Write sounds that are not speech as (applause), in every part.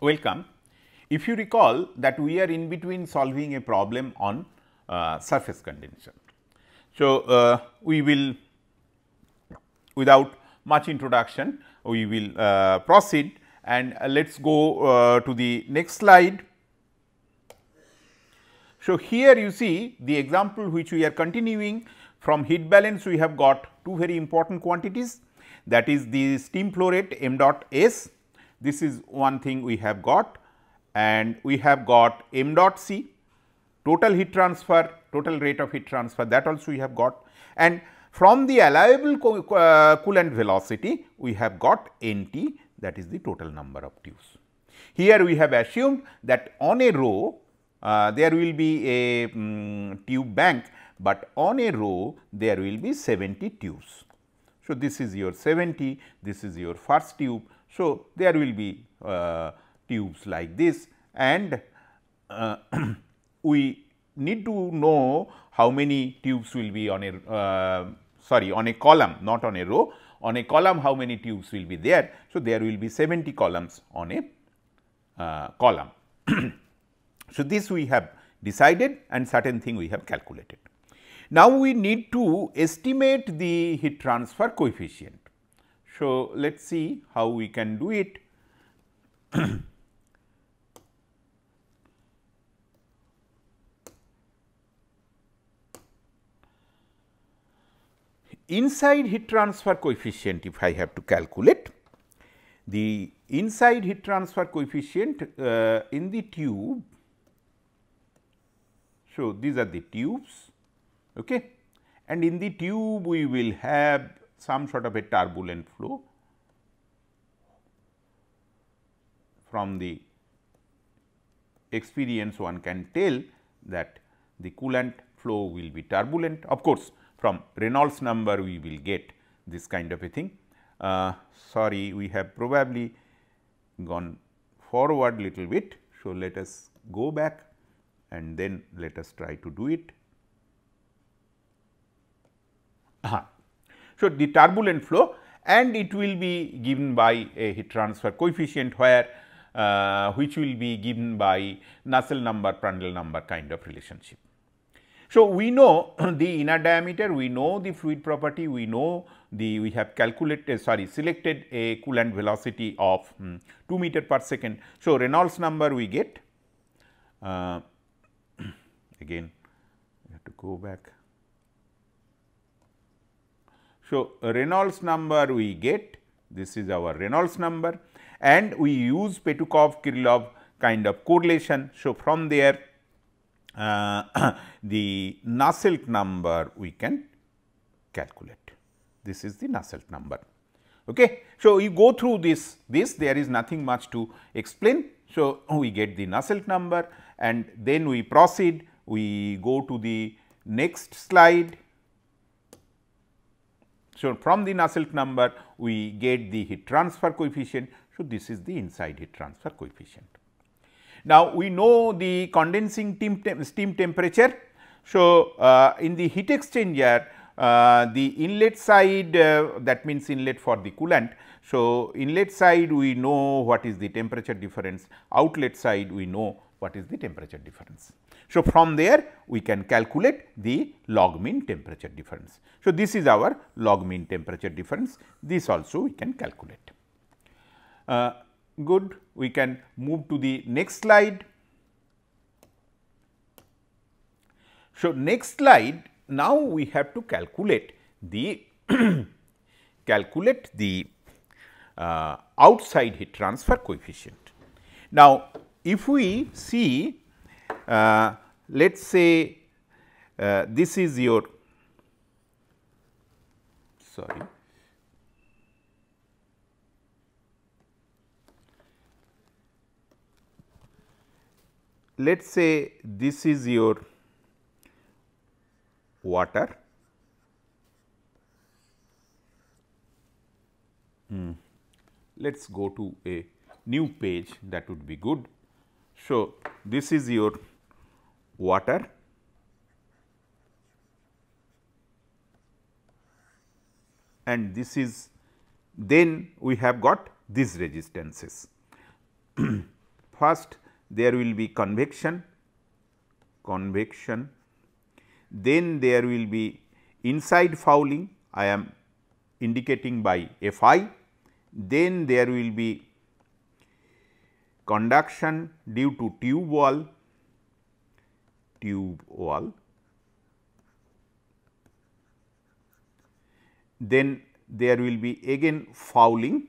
Welcome. If you recall that we are in between solving a problem on uh, surface condensation, So, uh, we will without much introduction we will uh, proceed and uh, let us go uh, to the next slide. So, here you see the example which we are continuing from heat balance we have got two very important quantities that is the steam flow rate m dot s this is one thing we have got and we have got m dot c total heat transfer total rate of heat transfer that also we have got and from the allowable uh, coolant velocity we have got n t that is the total number of tubes. Here we have assumed that on a row uh, there will be a um, tube bank, but on a row there will be 70 tubes. So, this is your 70, this is your first tube. So, there will be uh, tubes like this and uh, (clears throat) we need to know how many tubes will be on a uh, sorry on a column not on a row on a column how many tubes will be there. So, there will be 70 columns on a uh, column. (clears throat) so, this we have decided and certain thing we have calculated. Now, we need to estimate the heat transfer coefficient. So, let us see how we can do it. (clears throat) inside heat transfer coefficient if I have to calculate, the inside heat transfer coefficient uh, in the tube. So, these are the tubes okay. and in the tube we will have some sort of a turbulent flow from the experience one can tell that the coolant flow will be turbulent. Of course, from Reynolds number we will get this kind of a thing. Uh, sorry we have probably gone forward little bit. So, let us go back and then let us try to do it. So, the turbulent flow and it will be given by a heat transfer coefficient where uh, which will be given by Nusselt number Prandtl number kind of relationship. So, we know (clears throat) the inner diameter, we know the fluid property, we know the we have calculated uh, sorry selected a coolant velocity of um, 2 meter per second. So, Reynolds number we get uh, (clears throat) again we have to go back. So, Reynolds number we get this is our Reynolds number and we use Petukov Kirillov kind of correlation. So, from there uh, (clears throat) the Nusselt number we can calculate. This is the Nusselt number. Okay. So, you go through this, this there is nothing much to explain. So, (laughs) we get the Nusselt number and then we proceed, we go to the next slide. So, from the Nusselt number we get the heat transfer coefficient. So, this is the inside heat transfer coefficient. Now, we know the condensing steam temperature. So, uh, in the heat exchanger, uh, the inlet side uh, that means inlet for the coolant. So, inlet side we know what is the temperature difference, outlet side we know what is the temperature difference. So, from there we can calculate the log mean temperature difference. So, this is our log mean temperature difference, this also we can calculate. Uh, Good. We can move to the next slide. So, next slide now we have to calculate the (clears throat) calculate the uh, outside heat transfer coefficient. Now, if we see uh, let us say uh, this is your sorry let us say this is your water hmm. let us go to a new page that would be good. So, this is your water and this is then we have got these resistances. (clears throat) First there will be convection, convection, then there will be inside fouling I am indicating by F i, then there will be conduction due to tube wall, tube wall, then there will be again fouling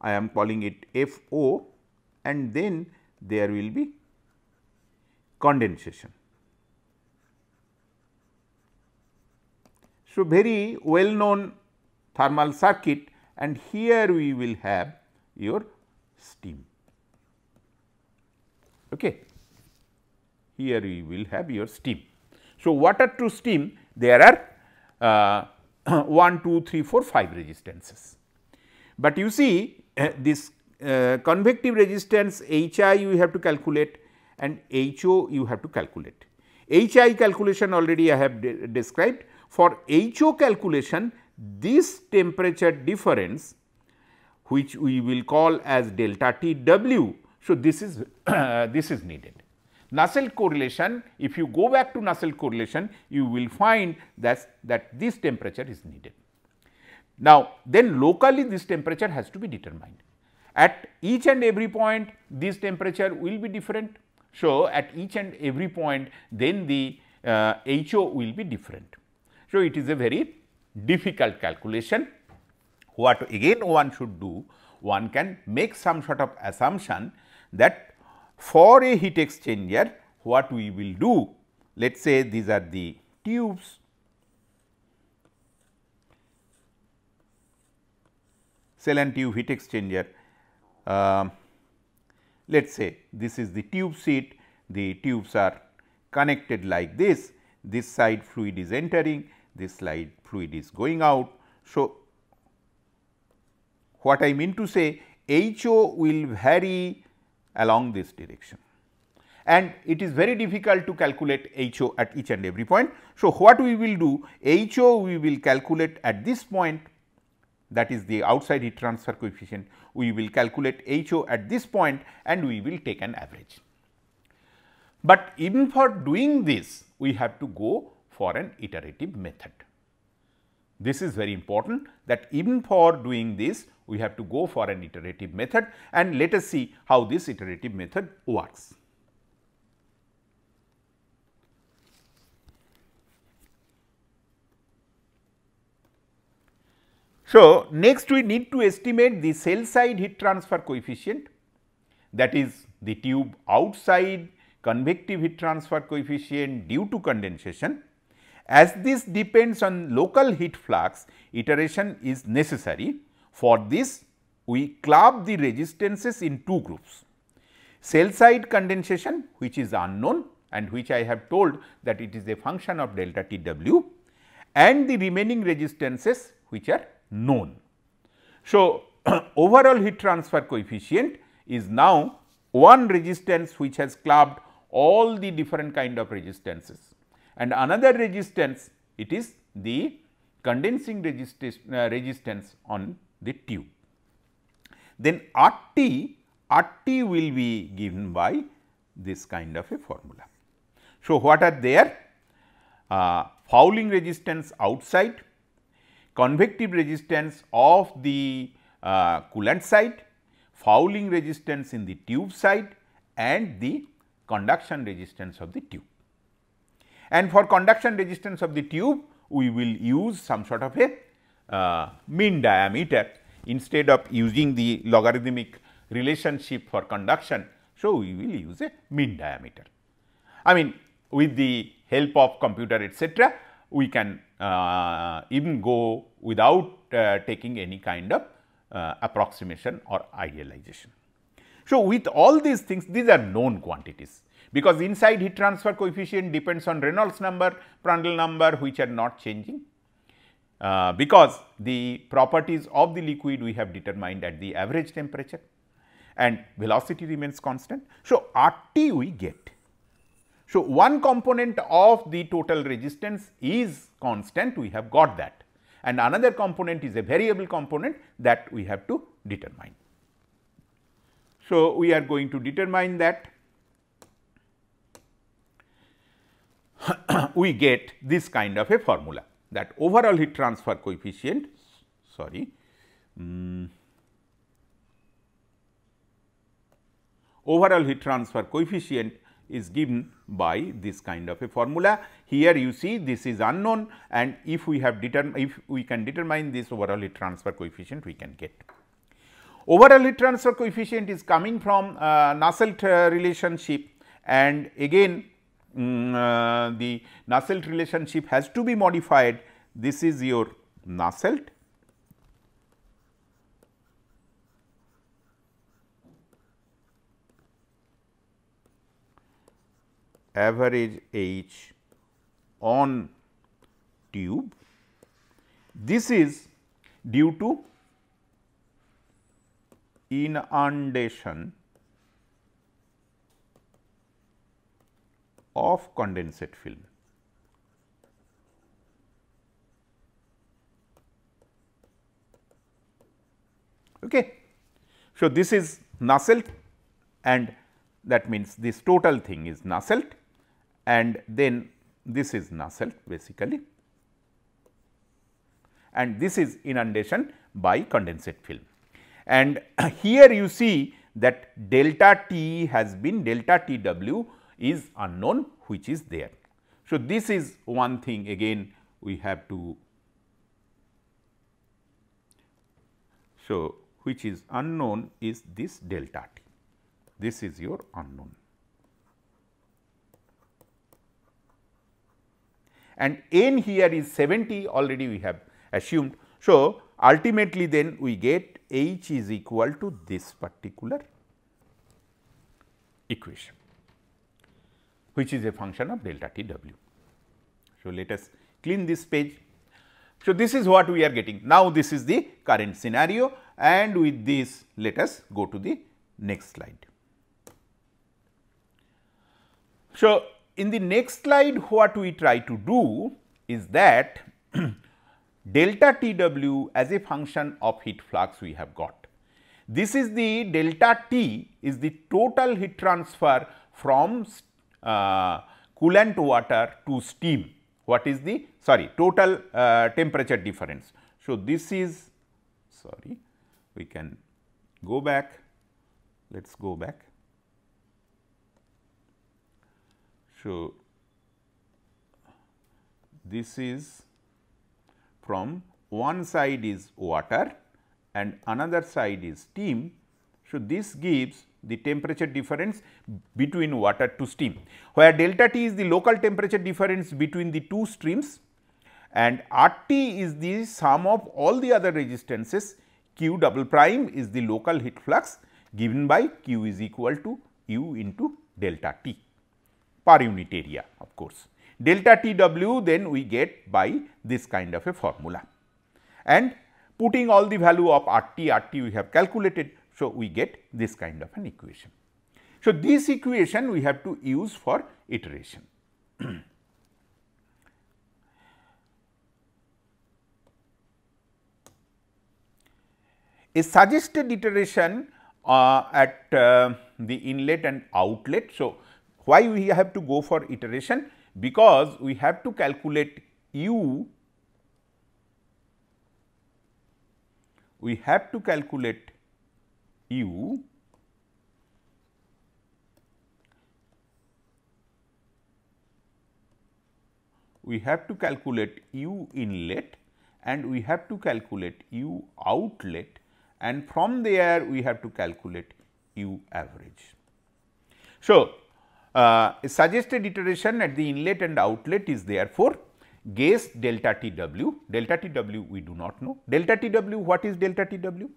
I am calling it F o and then there will be condensation. So, very well known thermal circuit and here we will have your steam. Okay. Here we will have your steam. So, water to steam there are uh, (clears throat) 1, 2, 3, 4, 5 resistances. But you see uh, this uh, convective resistance HI you have to calculate and HO you have to calculate. HI calculation already I have de described. For HO calculation this temperature difference which we will call as delta TW. So, this is (coughs) this is needed. Nusselt correlation if you go back to Nusselt correlation you will find that, that this temperature is needed. Now, then locally this temperature has to be determined. At each and every point, this temperature will be different. So, at each and every point, then the uh, HO will be different. So, it is a very difficult calculation. What again one should do? One can make some sort of assumption that for a heat exchanger, what we will do? Let us say these are the tubes. Cell and tube heat exchanger um, let us say this is the tube seat, the tubes are connected like this, this side fluid is entering, this side fluid is going out. So, what I mean to say HO will vary along this direction and it is very difficult to calculate HO at each and every point. So, what we will do HO we will calculate at this point that is the outside heat transfer coefficient, we will calculate HO at this point and we will take an average. But even for doing this, we have to go for an iterative method. This is very important that even for doing this, we have to go for an iterative method and let us see how this iterative method works. So, next we need to estimate the cell side heat transfer coefficient that is the tube outside convective heat transfer coefficient due to condensation. As this depends on local heat flux, iteration is necessary. For this, we club the resistances in two groups. Cell side condensation which is unknown and which I have told that it is a function of delta T w and the remaining resistances which are known. So, (clears throat) overall heat transfer coefficient is now one resistance which has clubbed all the different kind of resistances and another resistance it is the condensing resistance uh, resistance on the tube. Then RT, RT will be given by this kind of a formula. So, what are there? Uh, fouling resistance outside convective resistance of the uh, coolant side, fouling resistance in the tube side and the conduction resistance of the tube. And for conduction resistance of the tube, we will use some sort of a uh, mean diameter instead of using the logarithmic relationship for conduction. So, we will use a mean diameter. I mean with the help of computer etcetera, we can uh, even go without uh, taking any kind of uh, approximation or idealization. So, with all these things, these are known quantities because inside heat transfer coefficient depends on Reynolds number, Prandtl number which are not changing. Uh, because the properties of the liquid we have determined at the average temperature and velocity remains constant. So, RT we get so, one component of the total resistance is constant, we have got that and another component is a variable component that we have to determine. So, we are going to determine that (coughs) we get this kind of a formula that overall heat transfer coefficient sorry um, overall heat transfer coefficient is given by this kind of a formula. Here you see this is unknown and if we have determine if we can determine this overall heat transfer coefficient we can get. Overall heat transfer coefficient is coming from uh, Nusselt uh, relationship and again um, uh, the Nusselt relationship has to be modified. This is your Nusselt average H on tube. This is due to inundation of condensate film. Okay. So, this is Nusselt and that means this total thing is Nusselt and then this is nacelle basically and this is inundation by condensate film. And (clears throat) here you see that delta T has been delta T w is unknown which is there. So, this is one thing again we have to so which is unknown is this delta T this is your unknown. and n here is 70 already we have assumed. So, ultimately then we get h is equal to this particular equation which is a function of delta t w. So, let us clean this page. So, this is what we are getting. Now, this is the current scenario and with this let us go to the next slide. So, in the next slide what we try to do is that (clears throat) delta Tw as a function of heat flux we have got. This is the delta T is the total heat transfer from uh, coolant water to steam. What is the sorry total uh, temperature difference. So, this is sorry we can go back let us go back So, this is from one side is water and another side is steam. So, this gives the temperature difference between water to steam, where delta T is the local temperature difference between the two streams and R T is the sum of all the other resistances, Q double prime is the local heat flux given by Q is equal to U into delta T per unit area of course. Delta Tw then we get by this kind of a formula. And putting all the value of R T, R T we have calculated. So, we get this kind of an equation. So, this equation we have to use for iteration. a suggested iteration uh, at uh, the inlet and outlet. So, why we have to go for iteration? Because we have to calculate u, we have to calculate u we have to calculate u inlet and we have to calculate u outlet and from there we have to calculate u average. So, uh, suggested iteration at the inlet and outlet is therefore guess delta Tw. Delta Tw we do not know. Delta Tw what is delta Tw?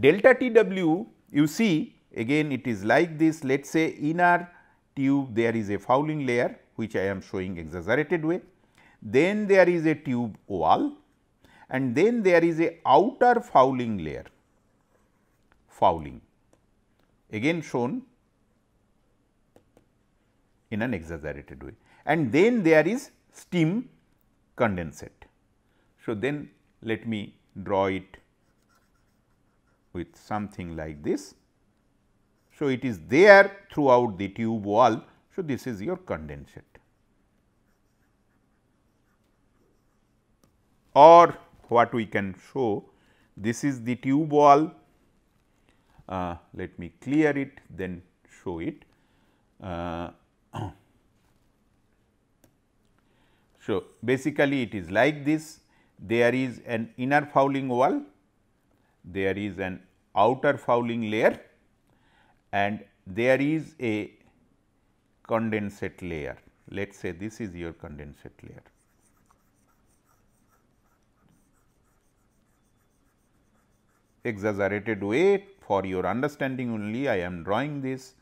Delta Tw you see again it is like this let us say in our tube there is a fouling layer which I am showing exaggerated way. Then there is a tube wall and then there is a outer fouling layer fouling again shown in an exaggerated way and then there is steam condensate. So, then let me draw it with something like this. So, it is there throughout the tube wall. So, this is your condensate or what we can show this is the tube wall. Uh, let me clear it then show it. Uh, so, basically it is like this there is an inner fouling wall, there is an outer fouling layer and there is a condensate layer. Let us say this is your condensate layer. Exaggerated way for your understanding only I am drawing this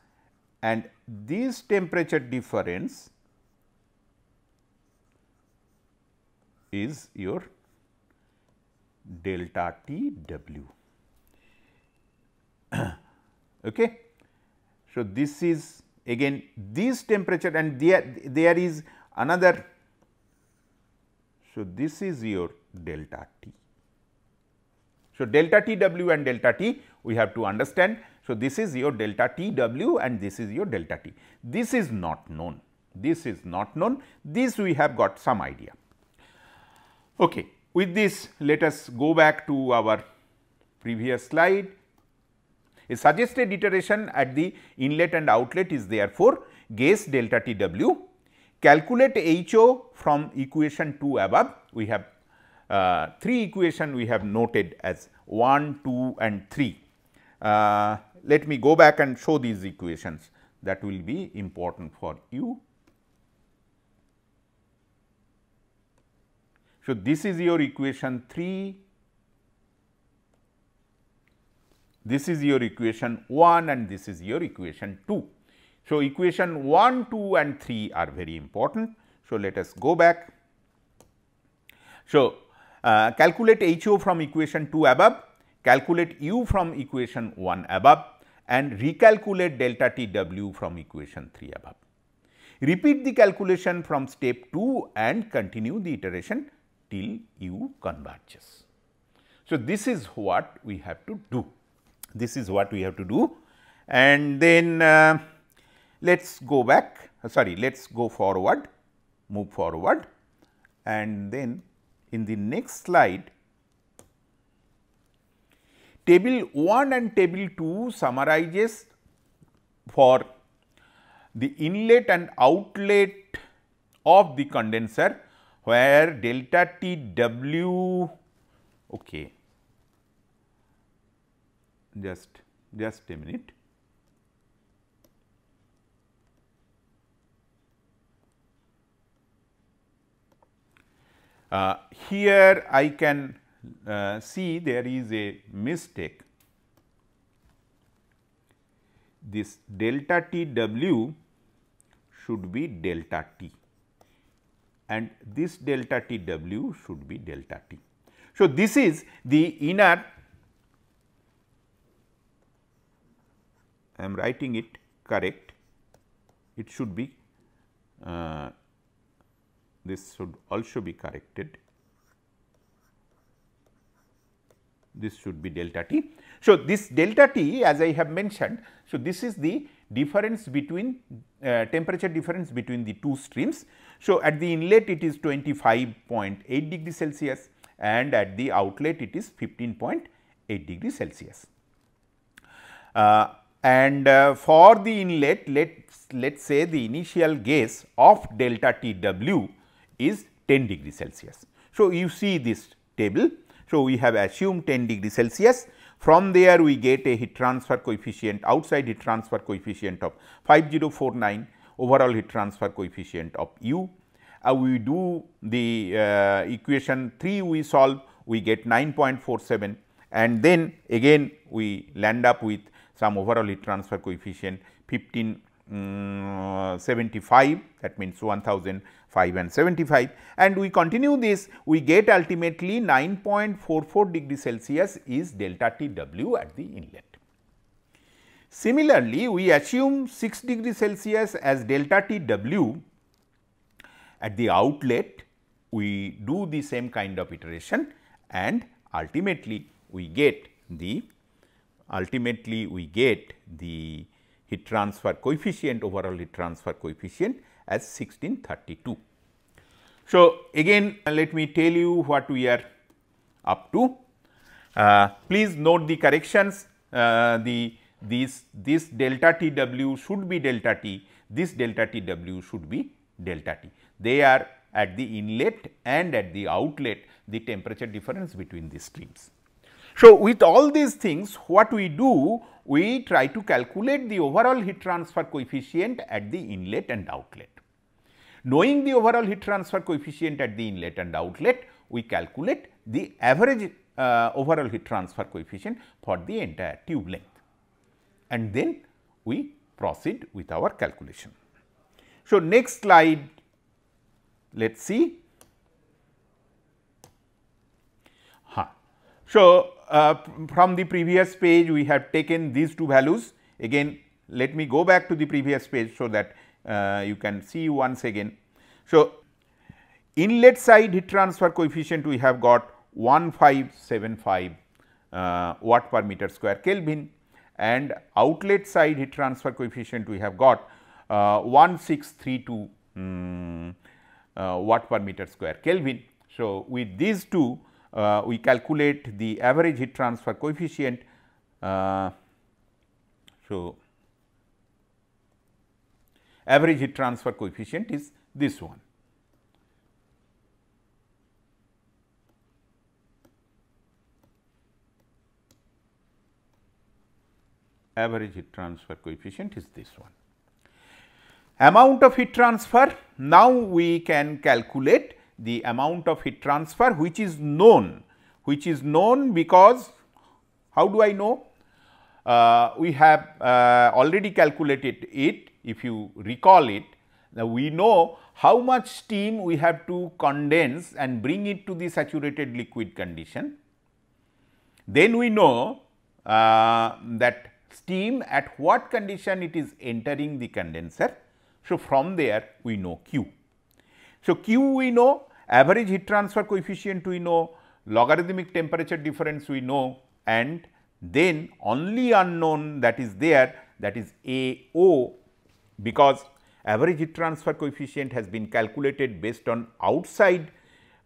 and this temperature difference is your delta T (clears throat) w. okay. So, this is again this temperature and there, there is another. So, this is your delta T. So, delta T w and delta T we have to understand so, this is your delta T W and this is your delta T. This is not known. This is not known. This we have got some idea. Okay. With this, let us go back to our previous slide. A suggested iteration at the inlet and outlet is therefore guess delta T W. Calculate H O from equation 2 above. We have uh, 3 equation we have noted as 1, 2 and 3. Uh, let me go back and show these equations that will be important for you. So, this is your equation 3, this is your equation 1 and this is your equation 2. So, equation 1, 2 and 3 are very important. So, let us go back. So, uh, calculate HO from equation 2 above calculate u from equation 1 above and recalculate delta t w from equation 3 above. Repeat the calculation from step 2 and continue the iteration till u converges. So, this is what we have to do. This is what we have to do and then uh, let us go back uh, sorry let us go forward move forward and then in the next slide Table 1 and table 2 summarizes for the inlet and outlet of the condenser where delta T W okay just just a minute uh, here I can uh, see there is a mistake. This delta t w should be delta t and this delta t w should be delta t. So, this is the inner I am writing it correct it should be uh, this should also be corrected this should be delta t. So, this delta t as I have mentioned, so this is the difference between uh, temperature difference between the two streams. So, at the inlet it is 25.8 degree Celsius and at the outlet it is 15.8 degree Celsius. Uh, and uh, for the inlet let's let's say the initial guess of delta T w is 10 degree Celsius. So, you see this table so, we have assumed 10 degree Celsius. From there we get a heat transfer coefficient outside heat transfer coefficient of 5049 overall heat transfer coefficient of u. Uh, we do the uh, equation 3 we solve we get 9.47 and then again we land up with some overall heat transfer coefficient 15.75. Mm, um, that means 1000 5 and 75 and we continue this we get ultimately 9.44 degree Celsius is delta T w at the inlet. Similarly, we assume 6 degree Celsius as delta T w at the outlet we do the same kind of iteration and ultimately we get the ultimately we get the heat transfer coefficient overall heat transfer coefficient as 1632. So, again let me tell you what we are up to. Uh, please note the corrections uh, the this this delta t w should be delta t this delta t w should be delta t. They are at the inlet and at the outlet the temperature difference between the streams. So, with all these things what we do we try to calculate the overall heat transfer coefficient at the inlet and outlet. Knowing the overall heat transfer coefficient at the inlet and outlet, we calculate the average uh, overall heat transfer coefficient for the entire tube length and then we proceed with our calculation. So, next slide let us see. Huh. So, uh, from the previous page we have taken these two values again let me go back to the previous page so that uh, you can see once again. So, inlet side heat transfer coefficient we have got 1575 uh, watt per meter square Kelvin and outlet side heat transfer coefficient we have got uh, 1632 um, mm, watt per meter square Kelvin. So, with these two uh, we calculate the average heat transfer coefficient. Uh, so, average heat transfer coefficient is this one. average heat transfer coefficient is this one. Amount of heat transfer, now we can calculate the amount of heat transfer which is known, which is known because how do I know? Uh, we have uh, already calculated it if you recall it. Now, we know how much steam we have to condense and bring it to the saturated liquid condition. Then we know uh, that steam at what condition it is entering the condenser. So, from there we know Q. So, Q we know average heat transfer coefficient we know, logarithmic temperature difference we know and then only unknown that is there that is A O because average heat transfer coefficient has been calculated based on outside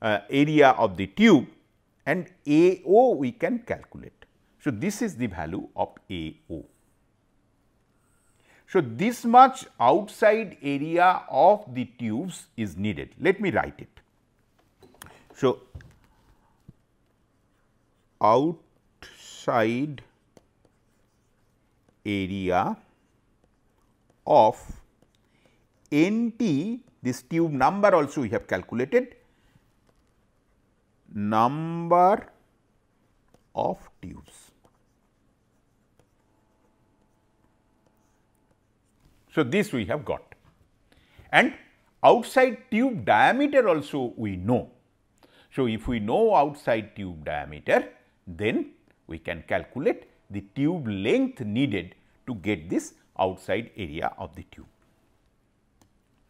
uh, area of the tube and AO we can calculate. So, this is the value of AO. So, this much outside area of the tubes is needed. Let me write it. So, outside area of nt this tube number also we have calculated number of tubes. So, this we have got and outside tube diameter also we know. So, if we know outside tube diameter then we can calculate the tube length needed to get this outside area of the tube.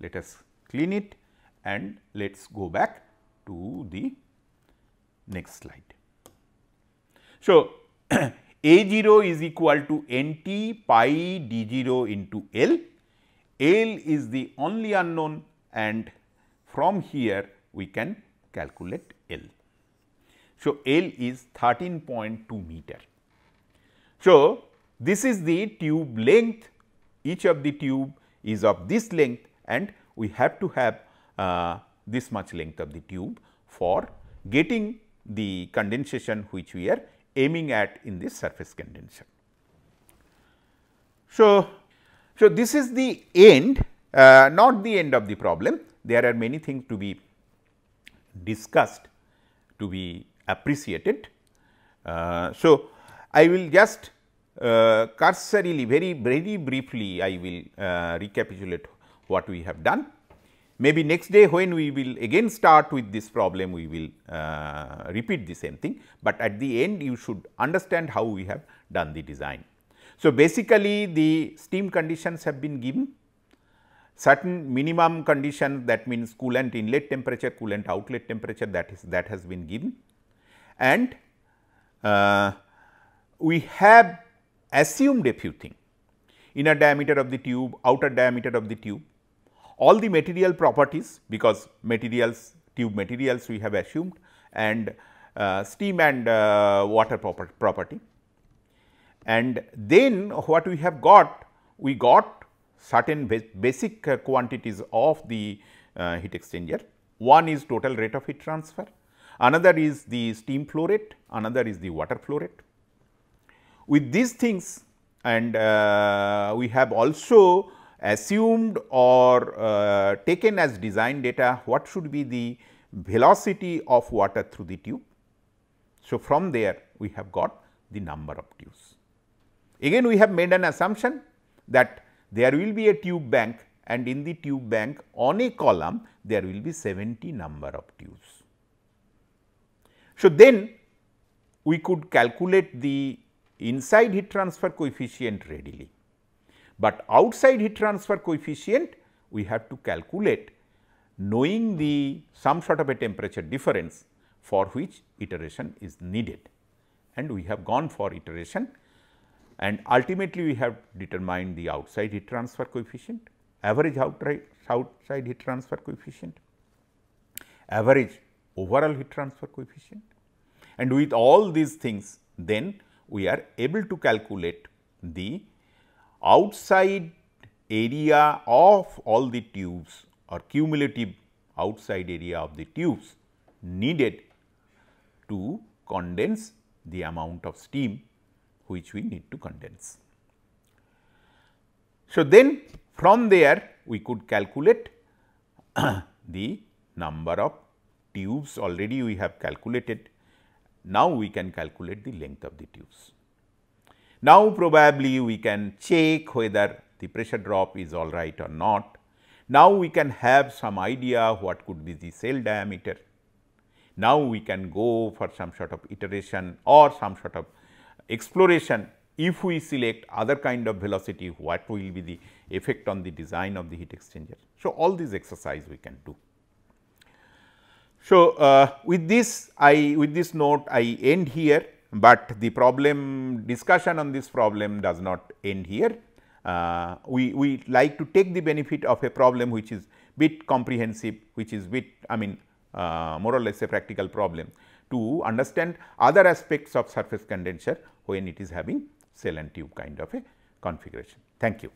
Let us clean it and let us go back to the next slide. So, A0 (clears throat) is equal to nt pi d0 into L. L is the only unknown and from here we can calculate L. So, L is 13.2 meter. So, this is the tube length each of the tube is of this length and we have to have uh, this much length of the tube for getting the condensation which we are aiming at in this surface condenser. So, so this is the end, uh, not the end of the problem. There are many things to be discussed, to be appreciated. Uh, so, I will just cursorily very very briefly I will uh, recapitulate what we have done. Maybe next day when we will again start with this problem, we will uh, repeat the same thing, but at the end you should understand how we have done the design. So, basically the steam conditions have been given, certain minimum conditions that means coolant inlet temperature, coolant outlet temperature that is that has been given and uh, we have assumed a few things inner diameter of the tube, outer diameter of the tube, all the material properties because materials tube materials we have assumed and uh, steam and uh, water property. And then what we have got, we got certain basic uh, quantities of the uh, heat exchanger. One is total rate of heat transfer, another is the steam flow rate, another is the water flow rate. With these things and uh, we have also assumed or uh, taken as design data what should be the velocity of water through the tube. So, from there we have got the number of tubes. Again we have made an assumption that there will be a tube bank and in the tube bank on a column there will be 70 number of tubes. So, then we could calculate the inside heat transfer coefficient readily. But outside heat transfer coefficient we have to calculate knowing the some sort of a temperature difference for which iteration is needed and we have gone for iteration and ultimately we have determined the outside heat transfer coefficient, average outside heat transfer coefficient, average overall heat transfer coefficient and with all these things then we are able to calculate the outside area of all the tubes or cumulative outside area of the tubes needed to condense the amount of steam which we need to condense. So, then from there we could calculate (clears throat) the number of tubes already we have calculated now, we can calculate the length of the tubes. Now, probably we can check whether the pressure drop is all right or not. Now, we can have some idea what could be the cell diameter. Now, we can go for some sort of iteration or some sort of exploration. If we select other kind of velocity, what will be the effect on the design of the heat exchanger. So, all these exercise we can do. So, uh, with this I with this note I end here, but the problem discussion on this problem does not end here. Uh, we, we like to take the benefit of a problem which is bit comprehensive, which is bit I mean uh, more or less a practical problem to understand other aspects of surface condenser when it is having cell and tube kind of a configuration. Thank you.